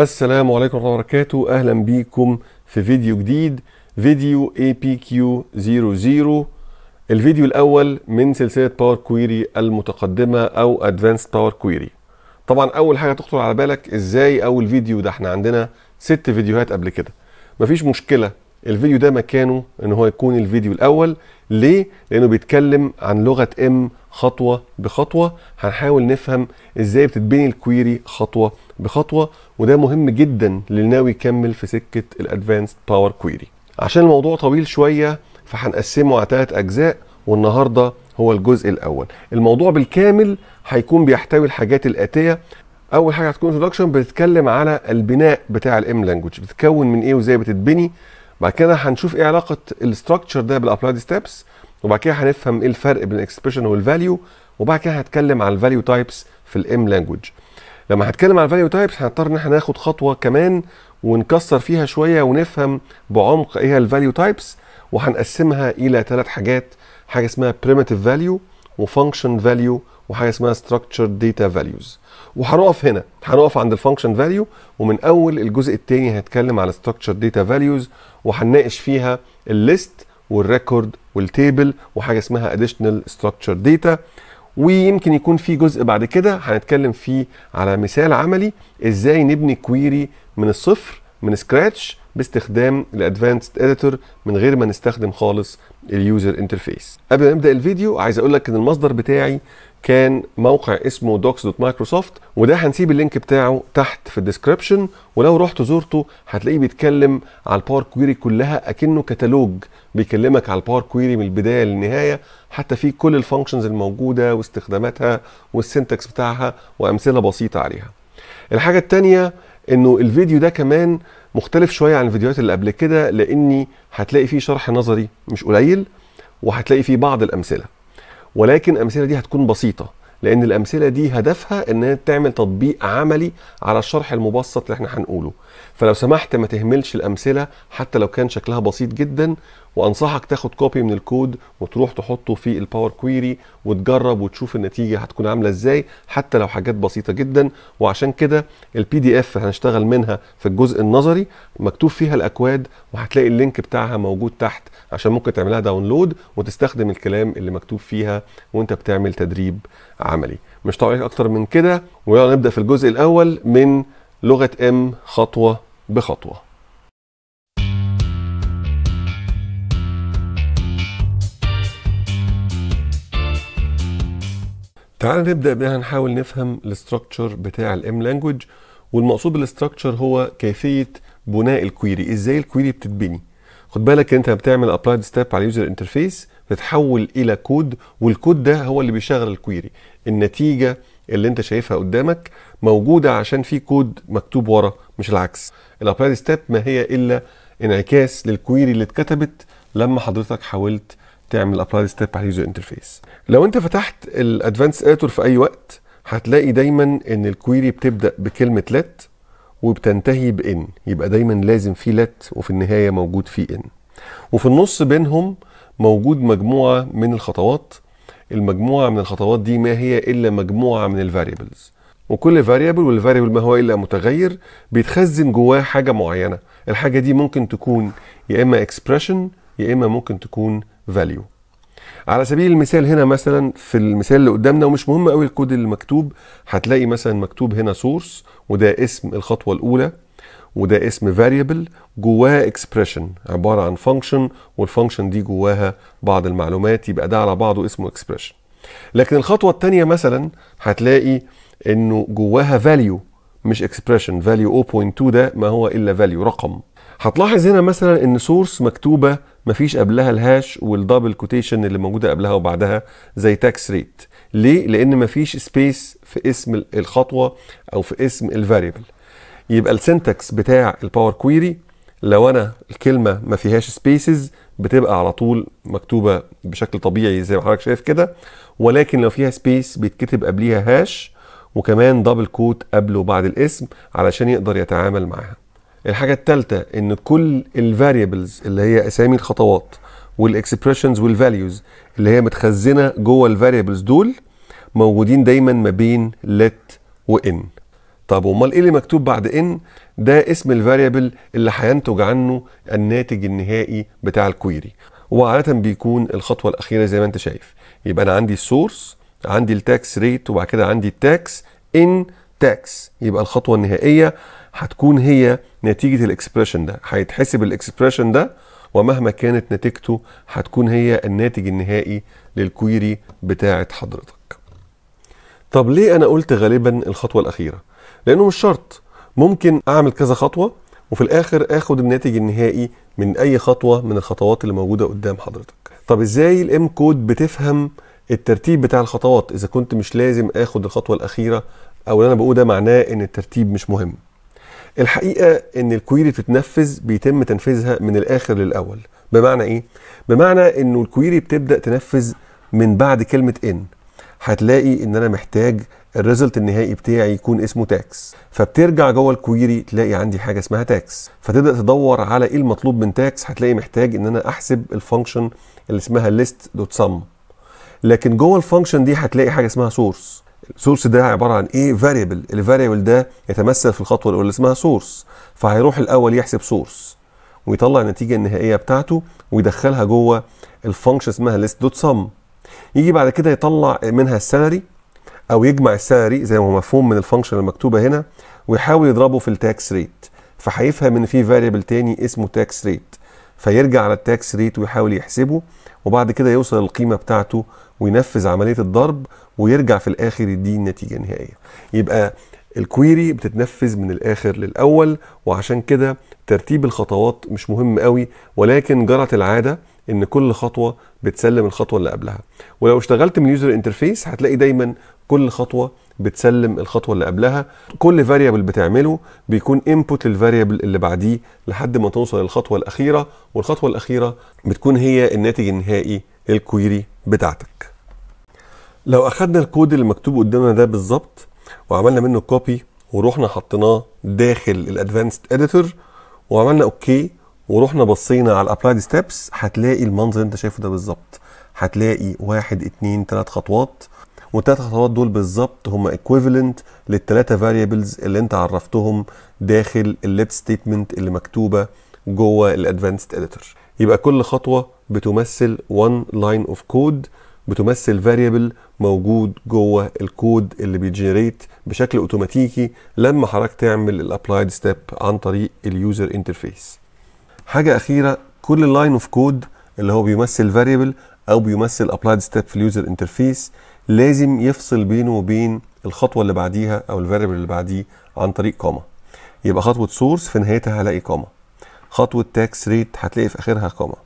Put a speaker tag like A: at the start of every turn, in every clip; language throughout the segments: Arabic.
A: السلام عليكم ورحمة الله وبركاته أهلا بيكم في فيديو جديد فيديو APQ00 الفيديو الأول من سلسلة باور كويري المتقدمة أو أدفانس باور كويري طبعا أول حاجة تخطر على بالك إزاي أول فيديو ده احنا عندنا ست فيديوهات قبل كده مفيش مشكلة الفيديو ده مكانه ان هو يكون الفيديو الاول ليه؟ لانه بيتكلم عن لغه ام خطوه بخطوه هنحاول نفهم ازاي بتتبني الكويري خطوه بخطوه وده مهم جدا للناوي يكمل في سكه الادفانسد باور كويري عشان الموضوع طويل شويه فهنقسمه على ثلاث اجزاء والنهارده هو الجزء الاول الموضوع بالكامل هيكون بيحتوي الحاجات الاتيه اول حاجه هتكون انتدكشن بتتكلم على البناء بتاع الام لانجوج بتتكون من ايه وازاي بتتبني بعد كده هنشوف ايه علاقه الاستراكشر ده بالابلايد ستيبس وبعد كده هنفهم ايه الفرق بين الاكسبريشن والفاليو وبعد كده هتكلم على الفاليو تايبس في الام لانجوج لما هتكلم على الفاليو تايبس هنضطر ان احنا ناخد خطوه كمان ونكسر فيها شويه ونفهم بعمق ايه الفاليو تايبس وهنقسمها الى ثلاث حاجات حاجه اسمها primitive فاليو وفانكشن فاليو وحاجه اسمها structured داتا فاليوز وهنقف هنا هنقف عند الفانكشن فاليو ومن اول الجزء الثاني هنتكلم على structured داتا فاليوز وهنناقش فيها الليست والريكورد والتيبل وحاجه اسمها اديشنال ستراكشر داتا ويمكن يكون في جزء بعد كده هنتكلم فيه على مثال عملي ازاي نبني كويري من الصفر من سكراتش باستخدام الادفانسد اديتور من غير ما نستخدم خالص اليوزر انترفيس قبل ما نبدا الفيديو عايز اقول لك ان المصدر بتاعي كان موقع اسمه دوكس دوت مايكروسوفت وده هنسيب اللينك بتاعه تحت في الديسكربشن ولو رحت زورته هتلاقيه بيتكلم على الباور كويري كلها اكنه كتالوج بيكلمك على الباور كويري من البدايه للنهايه حتى فيه كل الفانكشنز الموجوده واستخداماتها والسنتكس بتاعها وامثله بسيطه عليها الحاجه الثانيه انه الفيديو ده كمان مختلف شويه عن الفيديوهات اللي قبل كده لاني هتلاقي فيه شرح نظري مش قليل وهتلاقي فيه بعض الامثله ولكن الامثله دي هتكون بسيطه لان الامثله دي هدفها انها تعمل تطبيق عملي على الشرح المبسط اللي احنا هنقوله فلو سمحت ما تهملش الامثله حتى لو كان شكلها بسيط جدا وانصحك تاخد كوبي من الكود وتروح تحطه في الباور كويري وتجرب وتشوف النتيجه هتكون عامله ازاي حتى لو حاجات بسيطه جدا وعشان كده البي دي اف هنشتغل منها في الجزء النظري مكتوب فيها الاكواد وهتلاقي اللينك بتاعها موجود تحت عشان ممكن تعملها داونلود وتستخدم الكلام اللي مكتوب فيها وانت بتعمل تدريب عملي مش طبعا اكتر من كده ويلا نبدا في الجزء الاول من لغة ام خطوة بخطوة تعال نبدأ بأن نحاول نفهم الاستراكشر بتاع الام لانجوج والمقصود بالاستراكشر هو كيفية بناء الكويري ازاي الكويري بتتبني خد بالك انت بتعمل ابلايد ستيب على اليوزر انترفيس بتتحول الى كود والكود ده هو اللي بيشغل الكويري النتيجه اللي انت شايفها قدامك موجوده عشان في كود مكتوب ورا مش العكس الابلايد ستيب ما هي الا انعكاس للكويري اللي اتكتبت لما حضرتك حاولت تعمل ابلايد ستيب على اليوزر انترفيس لو انت فتحت الادفانس اتور في اي وقت هتلاقي دايما ان الكويري بتبدا بكلمه لت وبتنتهي بان يبقى دايما لازم في لت وفي النهايه موجود في ان وفي النص بينهم موجود مجموعه من الخطوات المجموعه من الخطوات دي ما هي الا مجموعه من الفاريبلز وكل فاريبل والفاريبل ما هو الا متغير بيتخزن جواه حاجه معينه الحاجه دي ممكن تكون يا اما expression يا اما ممكن تكون فاليو على سبيل المثال هنا مثلا في المثال اللي قدامنا ومش مهم قوي الكود اللي مكتوب هتلاقي مثلا مكتوب هنا سورس وده اسم الخطوه الاولى وده اسم فاريبل جواه اكسبريشن عباره عن فانكشن والفانكشن دي جواها بعض المعلومات يبقى ده على بعضه اسمه اكسبريشن لكن الخطوه الثانيه مثلا هتلاقي انه جواها فاليو مش اكسبريشن فاليو 0.2 ده ما هو الا فاليو رقم هتلاحظ هنا مثلا ان سورس مكتوبه مفيش قبلها الهاش والدبل كوتيشن اللي موجوده قبلها وبعدها زي تاكس ريت ليه لان مفيش سبيس في اسم الخطوه او في اسم الفاريبل يبقى السنتكس بتاع الباور كويري لو انا الكلمه ما فيهاش سبيسز بتبقى على طول مكتوبه بشكل طبيعي زي ما حضرتك شايف كده ولكن لو فيها سبيس بيتكتب قبليها هاش وكمان دبل كوت قبله بعد الاسم علشان يقدر يتعامل معاها الحاجه الثالثه ان كل الفاريبلز اللي هي اسامي الخطوات والاكسبريشنز والفاليوز اللي هي متخزنه جوه الفاريبلز دول موجودين دايما ما بين let وان طب امال ايه اللي مكتوب بعد ان ده اسم الفاريبل اللي هينتج عنه الناتج النهائي بتاع الكويري وعاده بيكون الخطوه الاخيره زي ما انت شايف يبقى انا عندي السورس عندي التاكس ريت وبعد كده عندي التاكس ان تاكس يبقى الخطوه النهائيه هتكون هي نتيجه الاكسبريشن ده هيتحسب الاكسبريشن ده ومهما كانت نتيجته هتكون هي الناتج النهائي للكويري بتاعه حضرتك طب ليه انا قلت غالبا الخطوه الاخيره لانه مش شرط ممكن اعمل كذا خطوه وفي الاخر اخد الناتج النهائي من اي خطوه من الخطوات اللي موجوده قدام حضرتك طب ازاي الام كود بتفهم الترتيب بتاع الخطوات اذا كنت مش لازم اخد الخطوه الاخيره او اللي انا بقول ده معناه ان الترتيب مش مهم الحقيقه ان الكويري بتتنفذ بيتم تنفيذها من الاخر للاول بمعنى ايه بمعنى انه الكويري بتبدا تنفذ من بعد كلمه ان هتلاقي ان انا محتاج الريزلت النهائي بتاعي يكون اسمه تاكس فبترجع جوه الكويري تلاقي عندي حاجه اسمها تاكس فتبدا تدور على ايه المطلوب من تاكس هتلاقي محتاج ان انا احسب الفانكشن اللي اسمها ليست دوت سم لكن جوه الفانكشن دي هتلاقي حاجه اسمها سورس السورس ده عباره عن ايه فاريبل الفاريبل ده يتمثل في الخطوه الاولى اللي اسمها سورس فهيروح الاول يحسب سورس ويطلع النتيجه النهائيه بتاعته ويدخلها جوه الفانكشن اسمها ليست دوت سم يجي بعد كده يطلع منها السالري او يجمع السالري زي ما هو مفهوم من الفانكشن المكتوبه هنا ويحاول يضربه في التاكس ريت فهيفهم ان في فاريبل تاني اسمه تاكس ريت فيرجع على التاكس ريت ويحاول يحسبه وبعد كده يوصل للقيمه بتاعته وينفذ عمليه الضرب ويرجع في الاخر يديه النتيجه النهائيه يبقى الكويري بتتنفذ من الاخر للاول وعشان كده ترتيب الخطوات مش مهم قوي ولكن جرت العاده ان كل خطوه بتسلم الخطوه اللي قبلها ولو اشتغلت من يوزر انترفيس هتلاقي دايما كل خطوه بتسلم الخطوه اللي قبلها كل فاريبل بتعمله بيكون انبوت للفاريبل اللي بعديه لحد ما توصل للخطوه الاخيره والخطوه الاخيره بتكون هي الناتج النهائي الكويري بتاعتك لو اخدنا الكود اللي مكتوب قدامنا ده بالظبط وعملنا منه كوبي ورحنا حطيناه داخل الادفانسد اديتور وعملنا اوكي ورحنا بصينا على الابلايد ستيبس هتلاقي المنظر اللي انت شايفه ده بالظبط هتلاقي واحد اتنين تلات خطوات والتلات خطوات دول بالظبط هما ايكويفالنت للتلاتة فاريبلز اللي انت عرفتهم داخل الليت ستيتمنت اللي مكتوبه جوه الادفانسد اديتور يبقى كل خطوه بتمثل one line of code بتمثل فاريبل موجود جوه الكود اللي بيجنريت بشكل اوتوماتيكي لما حضرتك تعمل الابلايد ستيب عن طريق اليوزر انترفيس حاجه اخيره كل لاين اوف كود اللي هو بيمثل فاريبل او بيمثل ابلايد ستيب في اليوزر انترفيس لازم يفصل بينه وبين الخطوه اللي بعديها او الفاريبل اللي بعديه عن طريق كوما يبقى خطوه سورس في نهايتها هلاقي كوما خطوه تاكس ريت هتلاقي في اخرها كوما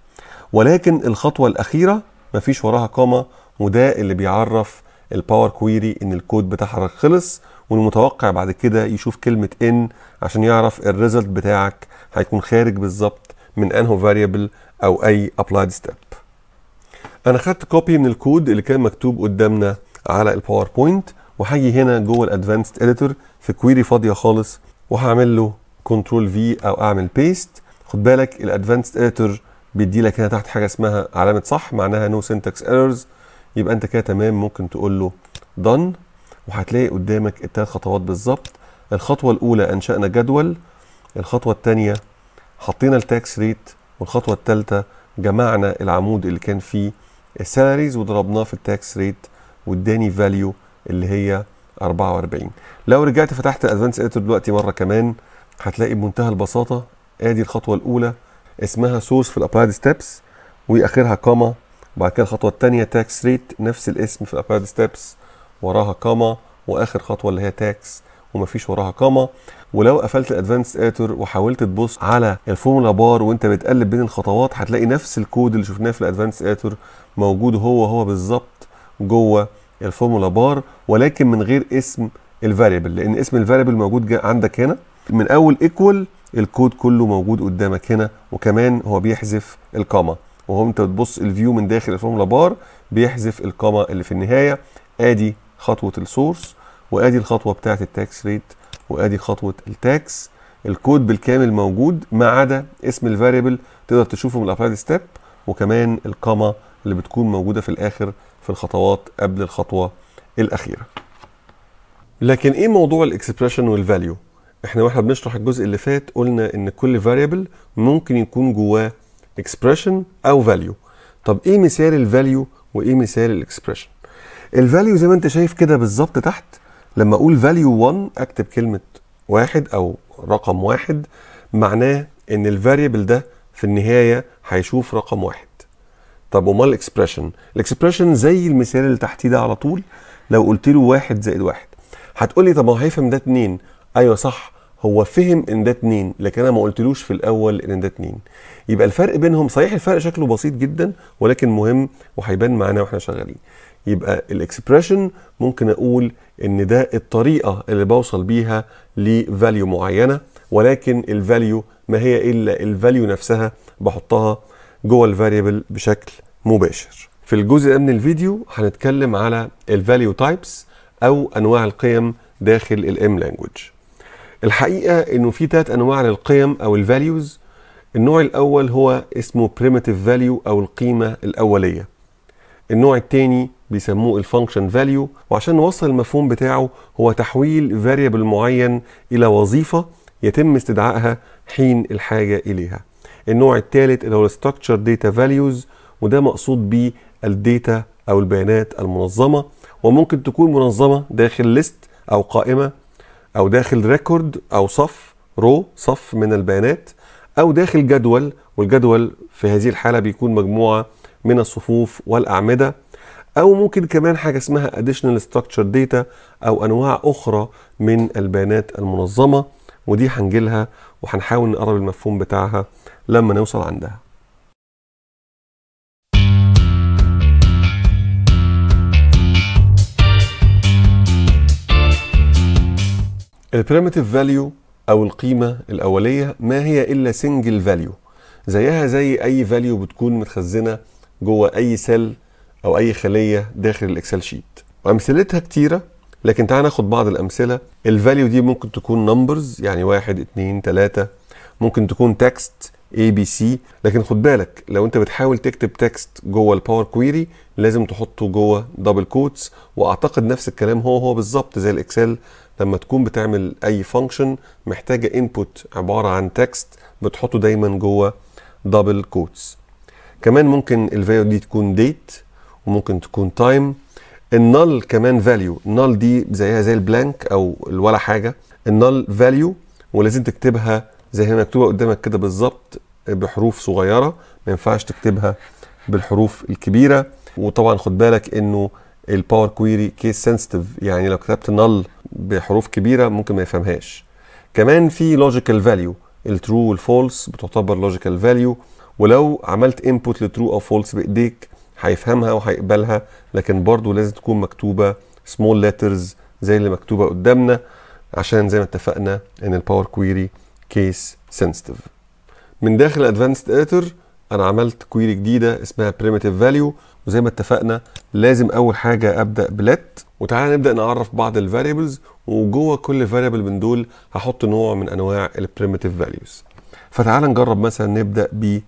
A: ولكن الخطوه الاخيره مفيش وراها كوما وده اللي بيعرف الباور كويري ان الكود بتاعها خلص والمتوقع بعد كده يشوف كلمه ان عشان يعرف الريزلت بتاعك هيكون خارج بالظبط من انه فاريبل او اي ابلايد ستيب انا خدت كوبي من الكود اللي كان مكتوب قدامنا على الباوربوينت وهاجي هنا جوه الادفانسد اديتور في كويري فاضيه خالص وهعمل له كنترول في او اعمل بيست خد بالك الادفانسد اديتور بيدي لك هنا تحت حاجه اسمها علامه صح معناها نو سينتاكس ايرورز يبقى انت كده تمام ممكن تقول له done وهتلاقي قدامك الثلاث خطوات بالظبط الخطوه الاولى انشانا جدول الخطوه الثانيه حطينا التاكس ريت والخطوه الثالثه جمعنا العمود اللي كان فيه السالاريز وضربناه في التاكس ريت واداني فاليو اللي هي 44 لو رجعت فتحت الادفانس اديتور دلوقتي مره كمان هتلاقي بمنتهى البساطه ادي الخطوه الاولى اسمها سورس في الابلايد ستيبس واخرها كاما وبعد كده الخطوه الثانيه تاكس ريت نفس الاسم في الابلايد ستيبس وراها كاما واخر خطوه اللي هي تاكس ومفيش وراها قامه ولو قفلت الادفانس اتر وحاولت تبص على الفورمولا بار وانت بتقلب بين الخطوات هتلاقي نفس الكود اللي شفناه في الادفانس اتر موجود هو هو بالظبط جوه الفورمولا بار ولكن من غير اسم الفاريبل لان اسم الفاريبل موجود عندك هنا من اول ايكوال الكود كله موجود قدامك هنا وكمان هو بيحذف القامه وهو انت بتبص الفيو من داخل الفورمولا بار بيحذف القامه اللي في النهايه ادي خطوه السورس وادي الخطوه بتاعه التاكس ريت وادي خطوه التاكس الكود بالكامل موجود ما عدا اسم الفاريبل تقدر تشوفه من الابلايد ستيب وكمان القامه اللي بتكون موجوده في الاخر في الخطوات قبل الخطوه الاخيره لكن ايه موضوع الاكسبريشن والفاليو احنا واحنا بنشرح الجزء اللي فات قلنا ان كل فاريبل ممكن يكون جواه اكسبريشن او فاليو طب ايه مثال الفاليو وايه مثال الاكسبريشن الفاليو زي ما انت شايف كده بالظبط تحت لما اقول فاليو 1 اكتب كلمه واحد او رقم واحد معناه ان الفاريبل ده في النهايه هيشوف رقم واحد طب امال الاكسبريشن الاكسبريشن زي المثال اللي تحتيه ده على طول لو قلت له واحد زائد واحد هتقول لي طب هو هيفهم ده اتنين ايوه صح هو فهم ان ده اتنين لكن انا ما قلتلوش في الاول ان ده اتنين يبقى الفرق بينهم صحيح الفرق شكله بسيط جدا ولكن مهم وهيبان معانا واحنا شغالين يبقى الاكسبريشن ممكن اقول ان ده الطريقه اللي بوصل بيها لفاليو معينه ولكن الفاليو ما هي الا الفاليو نفسها بحطها جوه الفاريبل بشكل مباشر في الجزء ده من الفيديو هنتكلم على الفاليو تايبس او انواع القيم داخل الام لانجوج الحقيقه انه في ثلاث انواع للقيم او الفاليوز النوع الاول هو اسمه primitive value او القيمه الاوليه النوع الثاني بيسموه الفانكشن فاليو وعشان نوصل المفهوم بتاعه هو تحويل فاريبل معين الى وظيفه يتم استدعائها حين الحاجه اليها النوع الثالث اللي هو الستراكشر data values وده مقصود بيه الداتا او البيانات المنظمه وممكن تكون منظمه داخل ليست او قائمه او داخل ريكورد او صف رو صف من البيانات او داخل جدول والجدول في هذه الحاله بيكون مجموعه من الصفوف والاعمده او ممكن كمان حاجه اسمها اديشنال ستراكشر داتا او انواع اخرى من البيانات المنظمه ودي هنجيلها وهنحاول نقرب المفهوم بتاعها لما نوصل عندها البريمتيف فاليو او القيمه الاوليه ما هي الا سنجل فاليو زيها زي اي فاليو بتكون متخزنه جوه اي سيل او اي خليه داخل الاكسل شيت وامثلتها كتيره لكن تعالى ناخد بعض الامثله الفاليو دي ممكن تكون نمبرز يعني واحد اتنين تلاته ممكن تكون تكست اي بي سي لكن خد بالك لو انت بتحاول تكتب تكست جوه الباور كويري لازم تحطه جوه دبل كوتس واعتقد نفس الكلام هو هو بالظبط زي الاكسل لما تكون بتعمل اي فانكشن محتاجه انبوت عباره عن تكست بتحطه دايما جوه دبل كوتس كمان ممكن الفاليو دي تكون ديت وممكن تكون تايم النل كمان فاليو النل دي زيها زي البلانك او ولا حاجه النل فاليو ولازم تكتبها زي هي مكتوبه قدامك كده بالظبط بحروف صغيره ما ينفعش تكتبها بالحروف الكبيره وطبعا خد بالك انه الباور كويري كيس سنسيتيف يعني لو كتبت نل بحروف كبيره ممكن ما يفهمهاش كمان في لوجيكال فاليو الترو والفولس بتعتبر لوجيكال فاليو ولو عملت انبوت لترو او فولس بايديك هيفهمها وهيقبلها لكن برضو لازم تكون مكتوبه سمول ليترز زي اللي مكتوبه قدامنا عشان زي ما اتفقنا ان الباور كويري كيس سنسيتيف من داخل ادفانسد اديتور انا عملت كويري جديده اسمها بريميتيف فاليو وزي ما اتفقنا لازم اول حاجه ابدا بلت وتعالى نبدا نعرف بعض الفاريبلز وجوه كل فاريبل من دول هحط نوع من انواع البريميتيف فاليوز فتعالى نجرب مثلا نبدا ب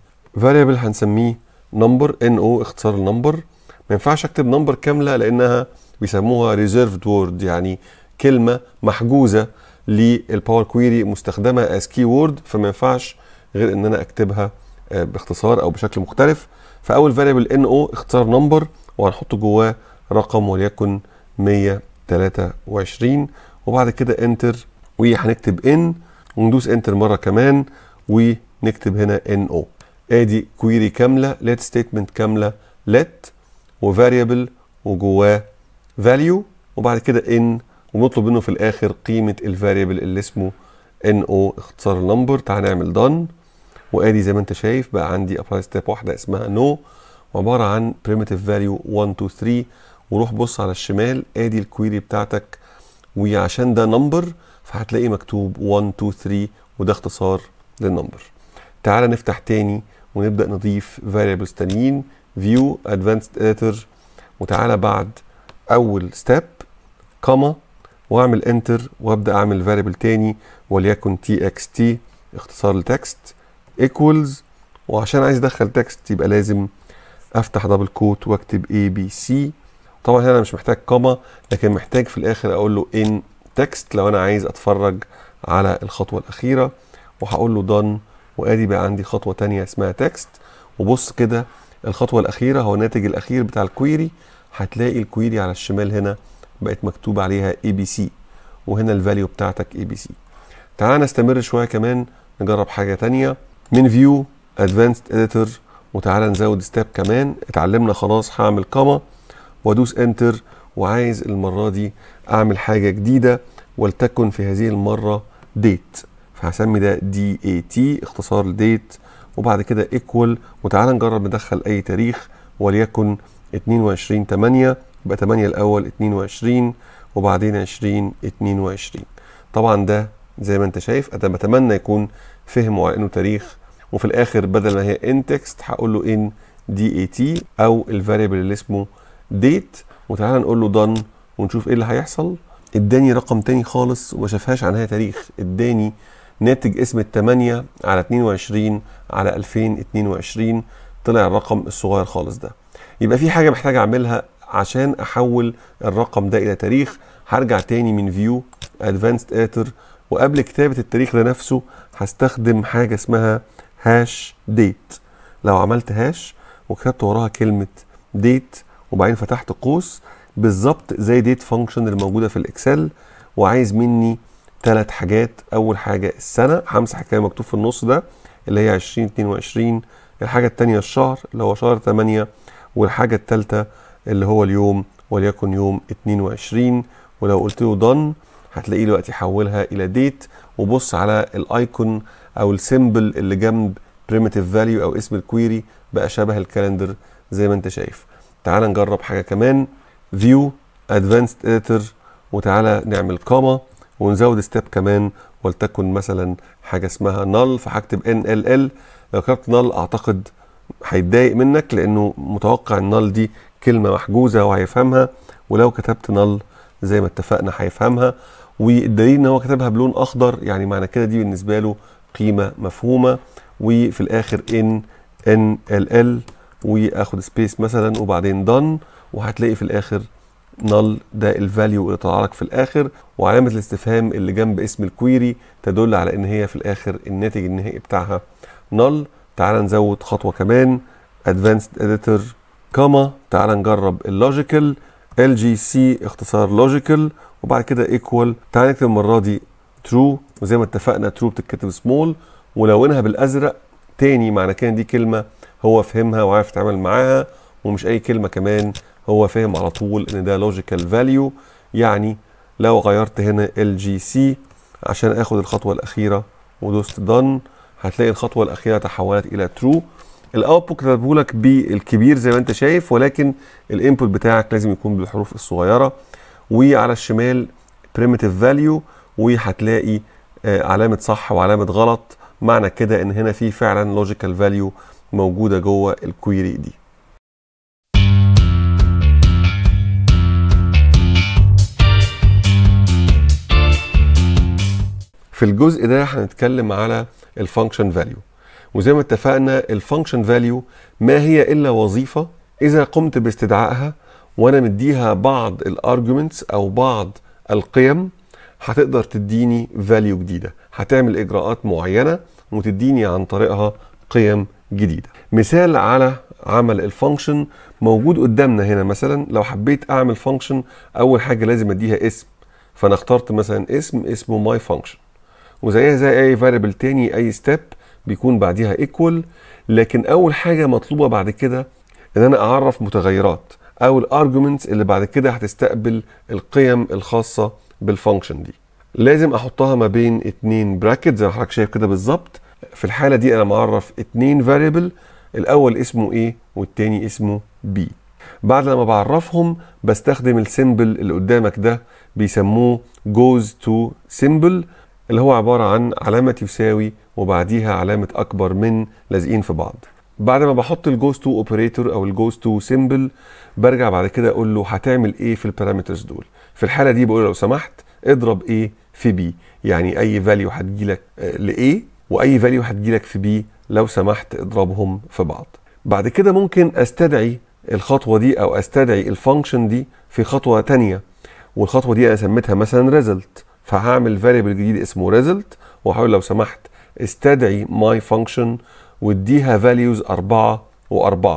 A: فاريبل هنسميه نمبر ان او اختصار النمبر ما ينفعش اكتب نمبر كامله لانها بيسموها ريزيرفد وورد يعني كلمه محجوزه للباور كويري مستخدمه از كي وورد فما ينفعش غير ان انا اكتبها آه، باختصار او بشكل مختلف فاول فاريبل ان او اختصار نمبر وهنحط جواه رقم وليكن 123 وبعد كده انتر وهنكتب ان وندوس انتر مره كمان ونكتب هنا ان او ادي كويري كامله let ستيتمنت كامله let وفاريبل وجواه فاليو وبعد كده ان ونطلب منه في الاخر قيمه الفاريبل اللي اسمه ان او اختصار النمبر تعال نعمل دن وادي زي ما انت شايف بقى عندي ابلاي ستيب واحده اسمها نو no. عباره عن بريمتيف فاليو 1 2 3 وروح بص على الشمال ادي الكويري بتاعتك وعشان ده نمبر فهتلاقي مكتوب 1 2 3 وده اختصار للنمبر تعال نفتح تاني ونبدا نضيف فاريبلز تانيين فيو ادفانسد اديتور وتعالى بعد اول ستيب كما واعمل انتر وابدا اعمل فاريبل تاني وليكن تي اكس تي اختصار لتكست ايكوالز وعشان عايز ادخل تكست يبقى لازم افتح دبل كوت واكتب اي بي سي طبعا هنا مش محتاج كوما لكن محتاج في الاخر اقول له ان تكست لو انا عايز اتفرج على الخطوه الاخيره وهقول له done وادي بقى عندي خطوه تانية اسمها تكست وبص كده الخطوه الاخيره هو الناتج الاخير بتاع الكويري هتلاقي الكويري على الشمال هنا بقت مكتوب عليها اي بي سي وهنا الفاليو بتاعتك اي بي سي تعال نستمر شويه كمان نجرب حاجه تانية من فيو ادفانسد اديتور وتعالى نزود ستاب كمان اتعلمنا خلاص هعمل كوما وادوس انتر وعايز المره دي اعمل حاجه جديده ولتكن في هذه المره ديت فهسمي ده دي اي تي اختصار لديت وبعد كده ايكوال وتعالى نجرب ندخل اي تاريخ وليكن 22 8 يبقى 8 الاول 22 وبعدين 20 22 طبعا ده زي ما انت شايف انا بتمنى يكون فهم على انه تاريخ وفي الاخر بدل ما هي ان تكست هقول له ان دي اي تي او الفاريبل اللي اسمه ديت وتعالى نقول له دن ونشوف ايه اللي هيحصل اداني رقم تاني خالص وما شافهاش عنها تاريخ اداني ناتج اسم التمانية على 22 على 2022 طلع الرقم الصغير خالص ده يبقى في حاجة محتاج أعملها عشان أحول الرقم ده إلى تاريخ هرجع تاني من فيو ادفانسد اتر وقبل كتابة التاريخ ده نفسه هستخدم حاجة اسمها هاش ديت لو عملت هاش وكتبت وراها كلمة ديت وبعدين فتحت قوس بالظبط زي ديت فانكشن الموجودة في الإكسل وعايز مني ثلاث حاجات اول حاجه السنه همسح الكلام مكتوب في النص ده اللي هي 2022 الحاجه الثانيه الشهر اللي هو شهر 8 والحاجه الثالثه اللي هو اليوم وليكن يوم 22 ولو قلت له دن هتلاقيه دلوقتي حولها الى ديت وبص على الايكون او السيمبل اللي جنب primitive value او اسم الكويري بقى شبه الكالندر زي ما انت شايف تعال نجرب حاجه كمان view advanced editor وتعالى نعمل كوما ونزود ستيب كمان ولتكن مثلا حاجه اسمها نل فهكتب ان ال ال لو كتبت نل اعتقد هيتضايق منك لانه متوقع النل دي كلمه محجوزه وهيفهمها ولو كتبت نل زي ما اتفقنا هيفهمها والدليل ان هو كتبها بلون اخضر يعني معنى كده دي بالنسبه له قيمه مفهومه وفي الاخر ان ان ال ال واخد سبيس مثلا وبعدين دن وهتلاقي في الاخر نل ده الفاليو اللي طلع لك في الاخر وعلامه الاستفهام اللي جنب اسم الكويري تدل على ان هي في الاخر الناتج النهائي بتاعها نل تعال نزود خطوه كمان ادفانسد اديتور كما تعال نجرب اللوجيكال ال جي سي اختصار لوجيكال وبعد كده ايكوال تعال نكتب المره دي ترو وزي ما اتفقنا ترو بتتكتب سمول ولونها بالازرق تاني معنى كان دي كلمه هو فهمها وعارف يتعامل معاها ومش اي كلمه كمان هو فاهم على طول ان ده لوجيكال فاليو يعني لو غيرت هنا ال جي سي عشان اخد الخطوه الاخيره ودوست دن هتلاقي الخطوه الاخيره تحولت الى ترو الاوتبوت كتبه لك بالكبير زي ما انت شايف ولكن الانبوت بتاعك لازم يكون بالحروف الصغيره وعلى الشمال primitive فاليو وهتلاقي آه، علامه صح وعلامه غلط معنى كده ان هنا في فعلا لوجيكال فاليو موجوده جوه الكويري دي في الجزء ده هنتكلم على الفانكشن فاليو وزي ما اتفقنا الفانكشن فاليو ما هي الا وظيفه اذا قمت باستدعائها وانا مديها بعض الارجيومنتس او بعض القيم هتقدر تديني فاليو جديده هتعمل اجراءات معينه وتديني عن طريقها قيم جديده مثال على عمل الفانكشن موجود قدامنا هنا مثلا لو حبيت اعمل فانكشن اول حاجه لازم اديها اسم فانا اخترت مثلا اسم اسمه ماي فانكشن وزيها زي اي فاريبل تاني اي ستيب بيكون بعديها ايكوال لكن اول حاجه مطلوبه بعد كده ان انا اعرف متغيرات او الارجمنتس اللي بعد كده هتستقبل القيم الخاصه بالفانكشن دي لازم احطها ما بين اتنين براكت زي ما حضرتك شايف كده بالظبط في الحاله دي انا معرف اتنين فاريبل الاول اسمه ايه والتاني اسمه بي بعد لما بعرفهم بستخدم السيمبل اللي قدامك ده بيسموه goes to symbol اللي هو عبارة عن علامة يساوي وبعديها علامة أكبر من لازقين في بعض بعد ما بحط الجوز تو اوبريتور او الجوز تو سيمبل برجع بعد كده اقول له هتعمل ايه في البارامترز دول في الحاله دي بقول له لو سمحت اضرب ايه في بي يعني اي فاليو هتجي لك لايه واي فاليو هتجي لك في بي لو سمحت اضربهم في بعض بعد كده ممكن استدعي الخطوه دي او استدعي الفانكشن دي في خطوه تانية والخطوه دي انا سميتها مثلا ريزلت فهعمل فاريبل جديد اسمه ريزلت واحاول لو سمحت استدعي ماي فانكشن واديها فاليوز 4 و4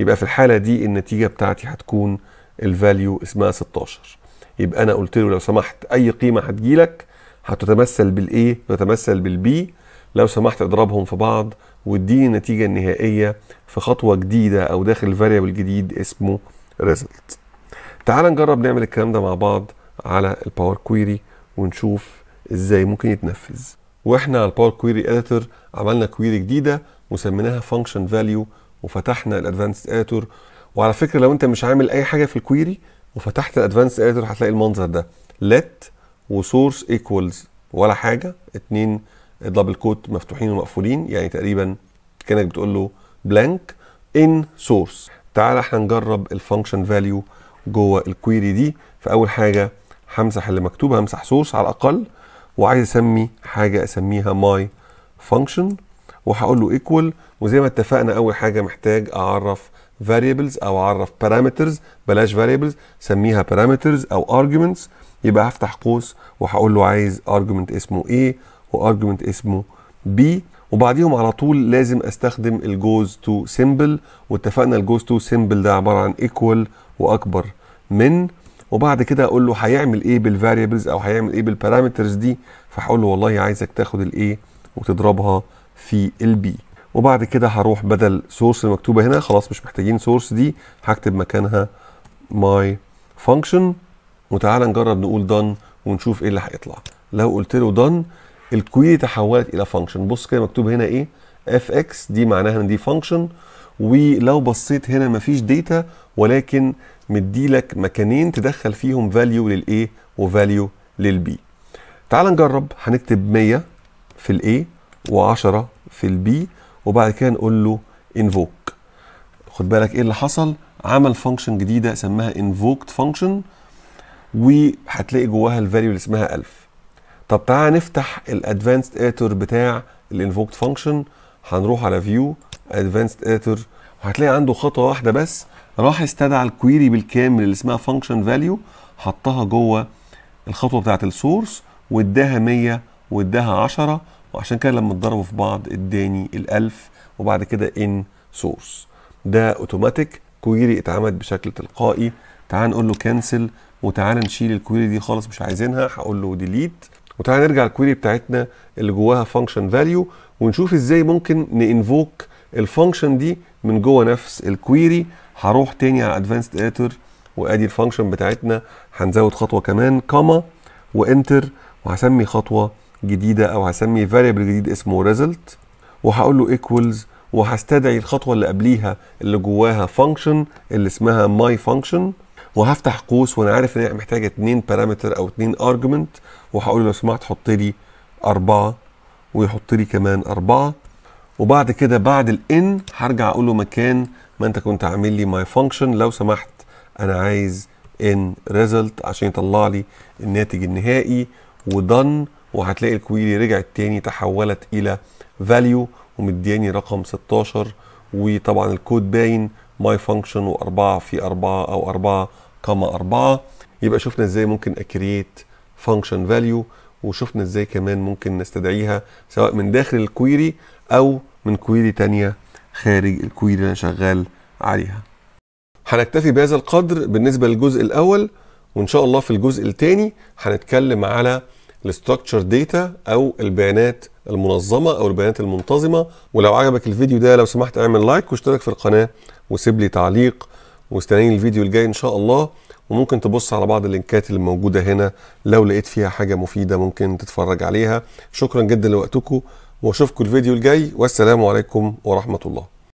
A: يبقى في الحاله دي النتيجه بتاعتي هتكون الفاليو اسمها 16 يبقى انا قلت له لو سمحت اي قيمه هتجيلك هتتمثل بالاي وتتمثل بالبي لو سمحت اضربهم في بعض واديني النتيجه النهائيه في خطوه جديده او داخل فاريبل جديد اسمه ريزلت تعال نجرب نعمل الكلام ده مع بعض على الباور كويري ونشوف ازاي ممكن يتنفذ واحنا على الباور كويري اديتور عملنا كويري جديده وسميناها فانكشن فاليو وفتحنا الادفانسد اديتور وعلى فكره لو انت مش عامل اي حاجه في الكويري وفتحت الادفانسد اديتور هتلاقي المنظر ده let وسورس ايكوالز ولا حاجه اتنين دبل كوت مفتوحين ومقفولين يعني تقريبا كانك بتقول له بلانك ان سورس تعال احنا نجرب الفانكشن فاليو جوه الكويري دي فاول حاجه همسح اللي مكتوب همسح سورس على الاقل وعايز اسمي حاجه اسميها ماي فانكشن وهقول له ايكوال وزي ما اتفقنا اول حاجه محتاج اعرف variables او اعرف parameters بلاش variables سميها parameters او arguments يبقى هفتح قوس وهقول له عايز argument اسمه A وargument اسمه B وبعديهم على طول لازم استخدم الجوز تو سيمبل واتفقنا الجوز تو سيمبل ده عباره عن ايكوال واكبر من وبعد كده اقول له هيعمل ايه بالفاريبلز او هيعمل ايه بالبارامترز دي فهقول له والله عايزك تاخد الايه وتضربها في البي وبعد كده هروح بدل سورس المكتوبه هنا خلاص مش محتاجين سورس دي هكتب مكانها ماي فانكشن وتعالى نجرب نقول دن ونشوف ايه اللي هيطلع لو قلت له دن الكويري تحولت الى فانكشن بص كده مكتوب هنا ايه اف اكس دي معناها ان دي فانكشن ولو بصيت هنا مفيش داتا ولكن مديلك مكانين تدخل فيهم فاليو للايه وفاليو للبي تعال نجرب هنكتب 100 في الاي و10 في البي وبعد كده نقول له انفوك خد بالك ايه اللي حصل عمل فانكشن جديده سماها انفوكت فانكشن وهتلاقي جواها الفاليو اللي اسمها 1000 طب تعال نفتح الادفانسد اتور بتاع الانفوكت فانكشن هنروح على فيو ادفانسد اتور وهتلاقي عنده خطوه واحده بس راح استدعى الكويري بالكامل اللي اسمها فانكشن فاليو حطها جوه الخطوه بتاعت السورس واداها 100 واداها 10 وعشان كده لما اتضربوا في بعض اداني ال1000 وبعد كده ان سورس ده اوتوماتيك كويري اتعمل بشكل تلقائي تعال نقول له كانسل وتعال نشيل الكويري دي خالص مش عايزينها هقول له ديليت وتعال نرجع الكويري بتاعتنا اللي جواها فانكشن فاليو ونشوف ازاي ممكن نانفوك الفانكشن دي من جوه نفس الكويري هروح تاني على ادفانسد اديتور وادي الفانكشن بتاعتنا هنزود خطوه كمان كاما وانتر وهسمي خطوه جديده او هسمي فاريبل جديد اسمه ريزلت وهقول له ايكوالز وهستدعي الخطوه اللي قبليها اللي جواها فانكشن اللي اسمها ماي فانكشن وهفتح قوس وانا عارف ان هي محتاجه اتنين بارامتر او اتنين ارجمنت وهقول له لو سمحت حط لي اربعه ويحط لي كمان اربعه وبعد كده بعد الان هرجع اقول له مكان ما انت كنت عامل لي ماي فانكشن لو سمحت انا عايز ان ريزلت عشان يطلع لي الناتج النهائي ودن وهتلاقي الكويري رجعت تاني تحولت الى فاليو ومدياني رقم 16 وطبعا الكود باين ماي فانكشن و4 في 4 او 4 كما 4 يبقى شفنا ازاي ممكن اكريت فانكشن فاليو وشفنا ازاي كمان ممكن نستدعيها سواء من داخل الكويري او من كويري تانية خارج الكويري اللي انا شغال عليها هنكتفي بهذا القدر بالنسبه للجزء الاول وان شاء الله في الجزء الثاني هنتكلم على الستركتشر داتا او البيانات المنظمه او البيانات المنتظمه ولو عجبك الفيديو ده لو سمحت اعمل لايك واشترك في القناه وسيب لي تعليق واستناني الفيديو الجاي ان شاء الله وممكن تبص على بعض اللينكات اللي موجوده هنا لو لقيت فيها حاجه مفيده ممكن تتفرج عليها شكرا جدا لوقتكم واشوفكم الفيديو الجاي والسلام عليكم ورحمه الله